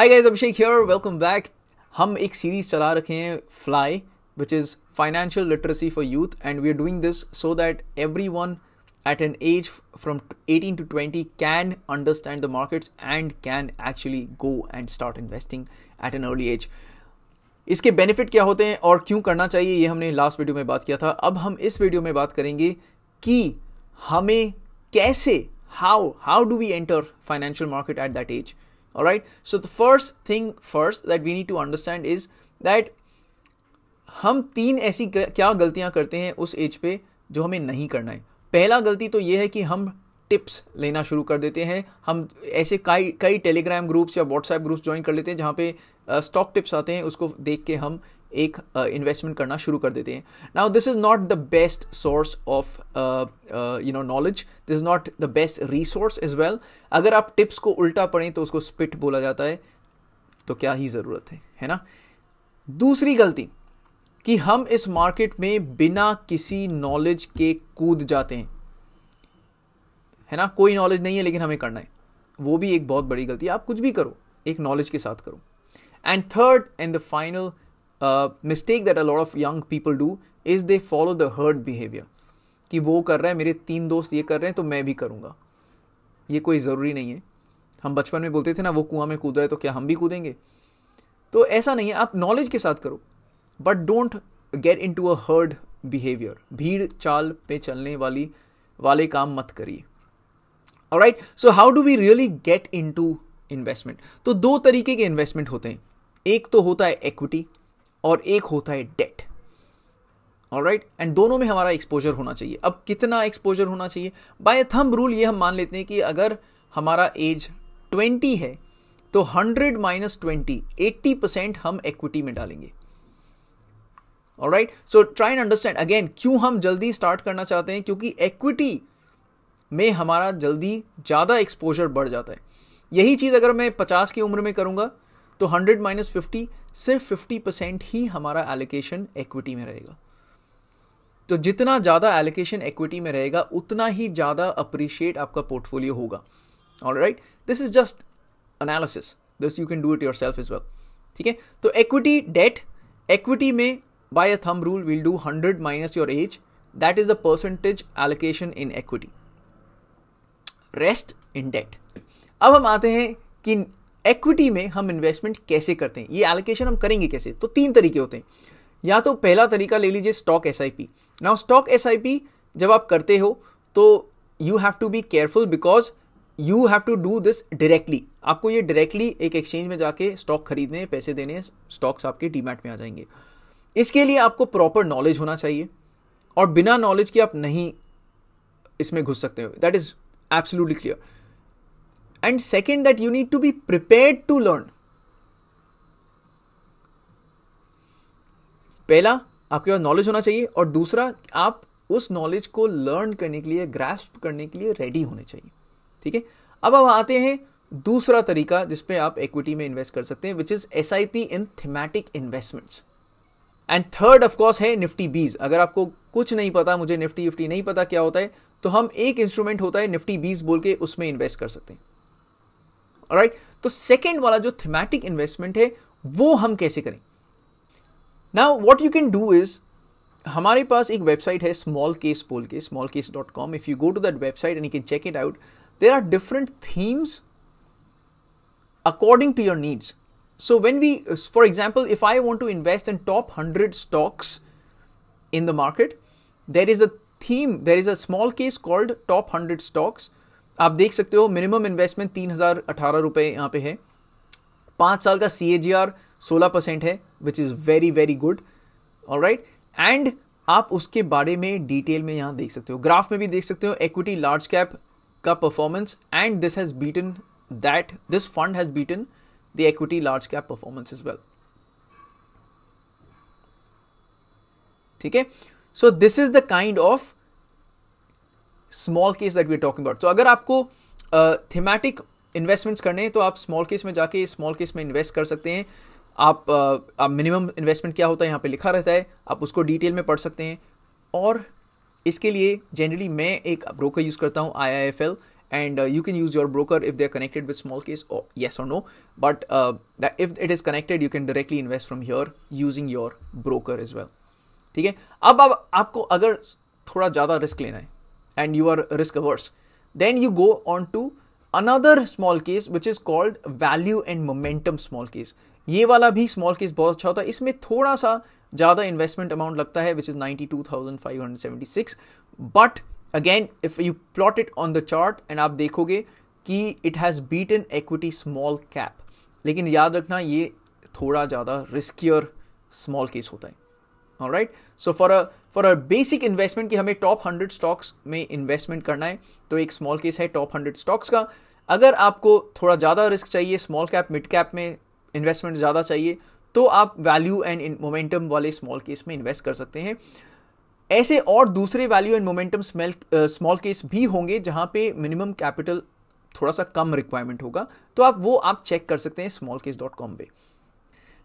Hi guys Abhishek here welcome back हम एक series चला रखे हैं fly which is financial literacy for youth and we are doing this so that everyone at an age from 18 to 20 can understand the markets and can actually go and start investing at an early age इसके benefit क्या होते हैं और क्यों करना चाहिए ये हमने लास्ट वीडियो में बात किया था अब हम इस वीडियो में बात करेंगे कि हमें कैसे how how do we enter financial market at that age all right so the first thing first that we need to understand is that हम तीन ऐसी क्या गलतियां करते हैं उस एज पे जो हमें नहीं करना है पहला गलती तो ये है कि हम टिप्स लेना शुरू कर देते हैं हम ऐसे कई कई टेलीग्राम ग्रुप्स या व्हाट्सएप ग्रुप्स ज्वाइन कर लेते हैं जहाँ पे स्टॉक टिप्स आते हैं उसको देख के हम एक इन्वेस्टमेंट uh, करना शुरू कर देते हैं now this is not the best source of you know knowledge this is not the best resource as well अगर आप टिप्स को उल्टा पढ़ें तो उसको स्पिट बोला जाता है तो क्या ही ज़रूरत है है ना दूसरी गलती कि हम इस मार्केट में बिना किसी नॉलेज के कूद जाते हैं है ना कोई नॉलेज नहीं है लेकिन हमें करना है वो भी एक बहुत बड़ी गलती है आप कुछ भी करो एक नॉलेज के साथ करो and third and the final mistake that a lot of young people do is they follow the herd behaviour कि वो कर रहा है मेरे तीन दोस्त ये कर रहे हैं तो मैं भी करूँगा ये कोई ज़रूरी नहीं है हम बचपन में बोलते थे ना वो कुआं में कूद रहे तो क्या हम भी कूदेंगे तो ऐसा नहीं है आप नॉलेज के साथ करो but don't get into a herd behaviour भीड़ चाल पे चलने वाली वाले काम मत करिए right so how do we really get into investment तो दो तरीके के इन्वेस्टमेंट होते हैं एक तो होता है इक्विटी और एक होता है डेट और राइट एंड दोनों में हमारा एक्सपोजर होना चाहिए अब कितना एक्सपोजर होना चाहिए बाय थम रूल ये हम मान लेते हैं कि अगर हमारा एज 20 है तो 100 माइनस ट्वेंटी एट्टी परसेंट हम इक्विटी में डालेंगे और right so try and understand again क्यों हम जल्दी स्टार्ट करना चाहते हैं क्योंकि इक्विटी में हमारा जल्दी ज़्यादा एक्सपोजर बढ़ जाता है यही चीज़ अगर मैं पचास की उम्र में करूँगा तो 100 माइनस फिफ्टी सिर्फ 50 परसेंट ही हमारा एलोकेशन इक्विटी में रहेगा तो जितना ज़्यादा एलोकेशन इक्विटी में रहेगा उतना ही ज़्यादा अप्रिशिएट आपका पोर्टफोलियो होगा all right this is just analysis this you can do it yourself as well ठीक है तो इक्विटी डेट इक्विटी में by a thumb rule will do hundred minus your age that is the percentage allocation in equity rest in debt अब हम आते हैं कि equity में हम इन्वेस्टमेंट कैसे करते हैं ये एलोकेशन हम करेंगे कैसे तो तीन तरीके होते हैं या तो पहला तरीका ले लीजिए stock S I P now stock S I P जब आप करते हो तो you have to be careful because you have to do this directly आपको ये डायरेक्टली एक एक्सचेंज में जाके स्टॉक खरीदने पैसे देने स्टॉक्स आपके डीमैट में आ जाएंगे इसके लिए आपको प्रॉपर नॉलेज होना चाहिए और बिना नॉलेज के आप नहीं इसमें घुस सकते हो that is absolutely clear and second that you need to be prepare to learn पहला आपके पास नॉलेज होना चाहिए और दूसरा आप उस नॉलेज को लर्न करने के लिए ग्रास्प करने के लिए रेडी होने चाहिए ठीक है अब अब आते हैं दूसरा तरीका जिसपे आप इक्विटी में इन्वेस्ट कर सकते हैं which is S I P in thematic investments and third of course है निफ्टी बीज अगर आपको कुछ नहीं पता मुझे निफ्टी निफ्टी नहीं पता क्या होता है तो हम एक इंस्ट्रूमेंट होता है निफ्टी बीज बोल के उसमें इन्वेस्ट कर सकते हैं राइट तो सेकेंड वाला जो थीमेटिक इन्वेस्टमेंट है वो हम कैसे करें ना what you can do is हमारे पास एक वेबसाइट है स्मॉल केस पोल के small case dot com if you go to that website and you can check it out there are different themes according to your needs so when we for example if I want to invest in top hundred stocks in the market there is a theme there is a small case called top hundred stocks आप देख सकते हो minimum investment तीन हज़ार अठारह रुपए यहाँ पे है पांच साल का सी ए जी आर सोलह परसेंट है which is very very good all right and आप उसके बारे में डिटेल में यहाँ देख सकते हो ग्राफ में भी देख सकते हो इक्विटी लार्ज कैप का performance and this has beaten that this fund has beaten the equity large cap performance as well ठीक है so this is the kind of small case that we are talking about so अगर आपको thematic uh, investments करने हैं तो आप small case में जाके स्मॉल केस में इन्वेस्ट कर सकते हैं आप आप मिनिमम इन्वेस्टमेंट क्या होता है यहाँ पे लिखा रहता है आप उसको डिटेल में पढ़ सकते हैं और इसके लिए जनरली मैं एक ब्रोकर यूज़ करता हूँ I I F L and you can use your broker if they are connected with small case or yes or no but uh, that if it is connected you can your invest from here using your ठीक है अब अब आपको अगर थोड़ा ज़्यादा risk लेना है and you are risk averse. Then you go on to another small case which is called value and momentum small case. ये वाला भी स्मॉल केस बहुत अच्छा होता है इसमें थोड़ा सा ज़्यादा इन्वेस्टमेंट अमाउंट लगता है which is 92,576 but again if you plot it on the chart and आप देखोगे कि it has beaten equity small cap लेकिन याद रखना ये थोड़ा ज़्यादा रिस्कियर स्मॉल केस होता है all right so for a for a basic investment कि हमें टॉप हंड्रेड स्टॉक्स में इन्वेस्टमेंट करना है तो एक स्मॉल केस है टॉप हंड्रेड स्टॉक्स का अगर आपको थोड़ा ज़्यादा रिस्क चाहिए स्मॉल कैप मिड कैप में इन्वेस्टमेंट ज़्यादा चाहिए तो आप वैल्यू एंड मोमेंटम वाले स्मॉल केस में इन्वेस्ट कर सकते हैं ऐसे और दूसरे value and momentum small small case भी होंगे जहाँ पे मिनिमम कैपिटल थोड़ा सा कम रिक्वायरमेंट होगा तो आप वो आप चेक कर सकते हैं स्मॉल केस डॉट कॉम पर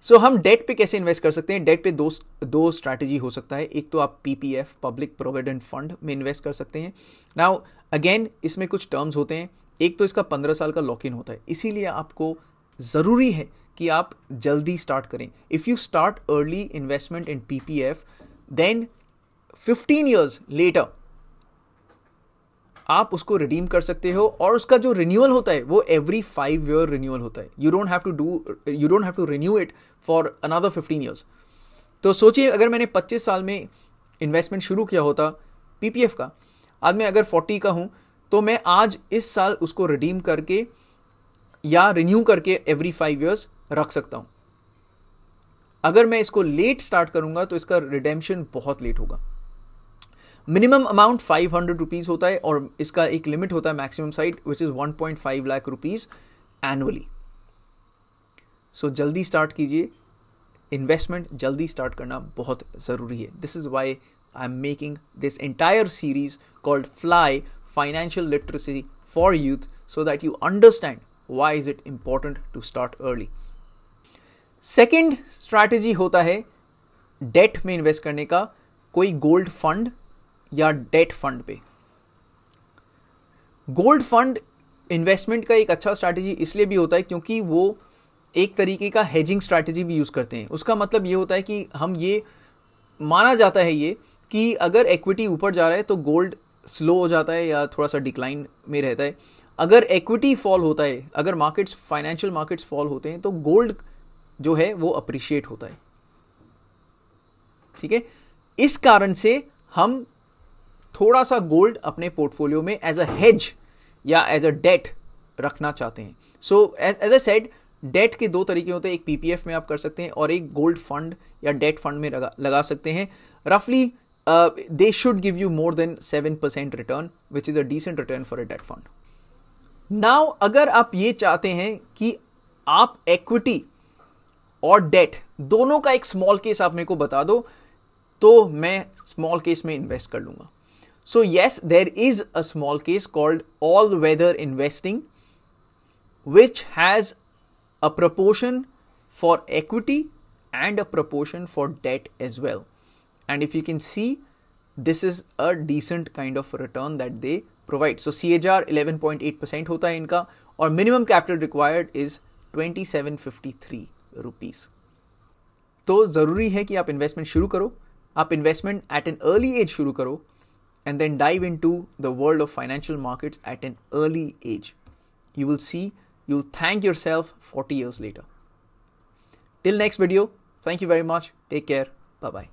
सो so, हम डेट पे कैसे इन्वेस्ट कर सकते हैं डेट पे दो दो स्ट्रैटेजी हो सकता है एक तो आप पीपीएफ पब्लिक प्रोविडेंट फंड में इन्वेस्ट कर सकते हैं नाउ अगेन इसमें कुछ टर्म्स होते हैं एक तो इसका पंद्रह साल का लॉक इन होता है इसीलिए आपको ज़रूरी है कि आप जल्दी स्टार्ट करें if you start early investment in P P F then fifteen years later आप उसको रिडीम कर सकते हो और उसका जो रिन्यूअल होता है वो एवरी फाइव ईयर रिन्यूअल होता है you don't have to do you don't have to renew it for another fifteen years तो सोचिए अगर मैंने पच्चीस साल में इन्वेस्टमेंट शुरू किया होता पीपीएफ का आज मैं अगर फोर्टी का हूँ तो मैं आज इस साल उसको रिडीम करके या रिन्यू करके एवरी फाइव ईयर्स रख सकता हूँ अगर मैं इसको लेट स्टार्ट करूंगा तो इसका रिडेम्पशन बहुत लेट होगा minimum amount five hundred rupees होता है और इसका एक लिमिट होता है maximum site which is one point five lakh rupees annually so जल्दी स्टार्ट कीजिए इन्वेस्टमेंट जल्दी स्टार्ट करना बहुत ज़रूरी है this is why I am making this entire series called fly financial literacy for youth so that you understand why is it important to start early second strategy होता है debt में invest करने का कोई गोल्ड फंड या debt fund पे gold fund investment का एक अच्छा स्ट्रैटेजी इसलिए भी होता है क्योंकि वो एक तरीके का हेजिंग स्ट्रैटेजी भी यूज़ करते हैं उसका मतलब ये होता है कि हम ये माना जाता है ये कि अगर इक्विटी ऊपर जा रहा है तो गोल्ड स्लो हो जाता है या थोड़ा सा डिक्लाइन में रहता है अगर इक्विटी फॉल होता है अगर मार्केट्स फाइनेंशियल मार्केट्स फॉल होते हैं तो गोल्ड जो है वो अप्रिशिएट होता है ठीक है इस कारण से हम थोड़ा सा गोल्ड अपने पोर्टफोलियो में एज अ हेज या एज अ डेट रखना चाहते हैं so as I said debt के दो तरीके होते हैं एक पीपीएफ में आप कर सकते हैं और एक गोल्ड फंड या डेट फंड में लगा, लगा सकते हैं रफली they should give you more than seven percent return which is a decent return for a debt fund now अगर आप ये चाहते हैं कि आप एक्विटी और डेट दोनों का एक स्मॉल केस आप मेरे को बता दो तो मैं स्मॉल केस में इन्वेस्ट कर लूंगा So yes, there is a small case called all weather investing, which has a proportion for equity and a proportion for debt as well. And if you can see, this is a decent kind of return that they provide. So CAGR 11.8% hota hai inka और minimum capital required is 2753 rupees. तो ज़रूरी है कि आप investment शुरू करो आप investment at an early age शुरू करो and then dive into the world of financial markets at an early age. You will see, you'll thank yourself 40 years later. Till next video, thank you very much. Take care. Bye bye.